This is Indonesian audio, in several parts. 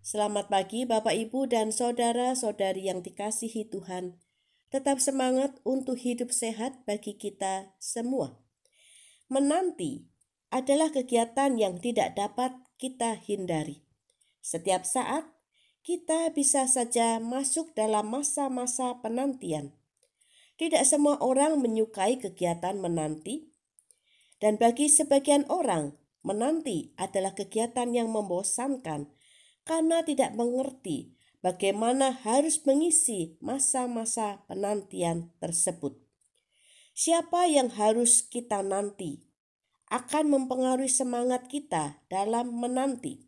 Selamat pagi Bapak Ibu dan saudara-saudari yang dikasihi Tuhan. Tetap semangat untuk hidup sehat bagi kita semua. Menanti adalah kegiatan yang tidak dapat kita hindari. Setiap saat kita bisa saja masuk dalam masa-masa penantian. Tidak semua orang menyukai kegiatan menanti, dan bagi sebagian orang, menanti adalah kegiatan yang membosankan karena tidak mengerti bagaimana harus mengisi masa-masa penantian tersebut. Siapa yang harus kita nanti akan mempengaruhi semangat kita dalam menanti.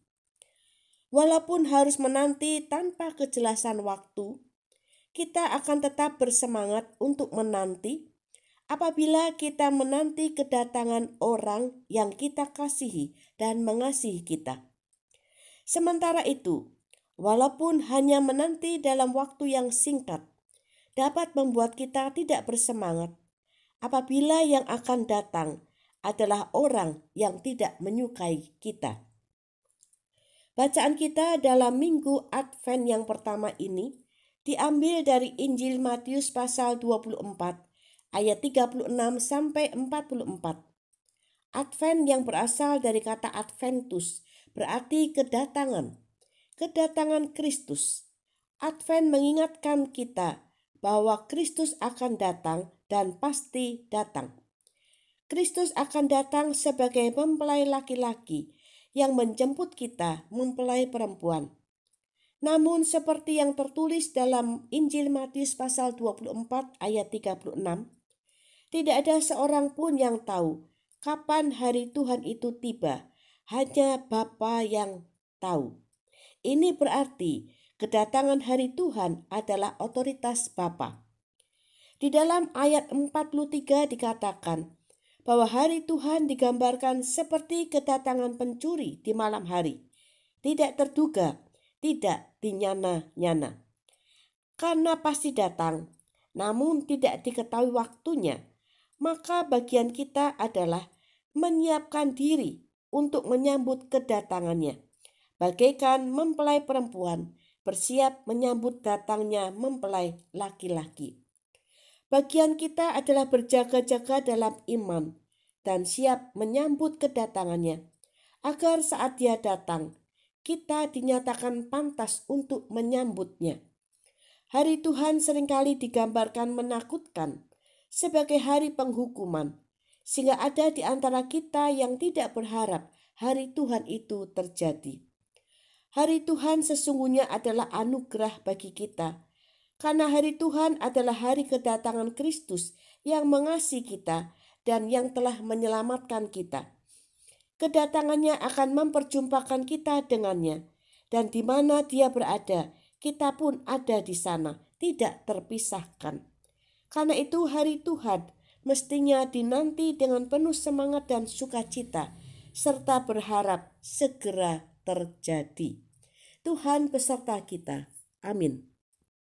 Walaupun harus menanti tanpa kejelasan waktu, kita akan tetap bersemangat untuk menanti apabila kita menanti kedatangan orang yang kita kasihi dan mengasihi kita. Sementara itu, walaupun hanya menanti dalam waktu yang singkat, dapat membuat kita tidak bersemangat apabila yang akan datang adalah orang yang tidak menyukai kita. Bacaan kita dalam minggu Advent yang pertama ini diambil dari Injil Matius pasal 24 ayat 36 sampai 44 Advent yang berasal dari kata adventus berarti kedatangan. Kedatangan Kristus. Advent mengingatkan kita bahwa Kristus akan datang dan pasti datang. Kristus akan datang sebagai mempelai laki-laki yang menjemput kita, mempelai perempuan. Namun seperti yang tertulis dalam Injil Matius pasal 24 ayat 36, tidak ada seorang pun yang tahu kapan hari Tuhan itu tiba, hanya Bapa yang tahu. Ini berarti kedatangan hari Tuhan adalah otoritas Bapa. Di dalam ayat 43 dikatakan bahwa hari Tuhan digambarkan seperti kedatangan pencuri di malam hari. Tidak terduga, tidak dinyana-nyana. Karena pasti datang, namun tidak diketahui waktunya maka bagian kita adalah menyiapkan diri untuk menyambut kedatangannya. Bagaikan mempelai perempuan bersiap menyambut datangnya mempelai laki-laki. Bagian kita adalah berjaga-jaga dalam iman dan siap menyambut kedatangannya, agar saat dia datang, kita dinyatakan pantas untuk menyambutnya. Hari Tuhan seringkali digambarkan menakutkan, sebagai hari penghukuman, sehingga ada di antara kita yang tidak berharap hari Tuhan itu terjadi. Hari Tuhan sesungguhnya adalah anugerah bagi kita, karena hari Tuhan adalah hari kedatangan Kristus yang mengasihi kita dan yang telah menyelamatkan kita. Kedatangannya akan memperjumpakan kita dengannya, dan di mana dia berada, kita pun ada di sana, tidak terpisahkan. Karena itu hari Tuhan mestinya dinanti dengan penuh semangat dan sukacita serta berharap segera terjadi. Tuhan beserta kita. Amin.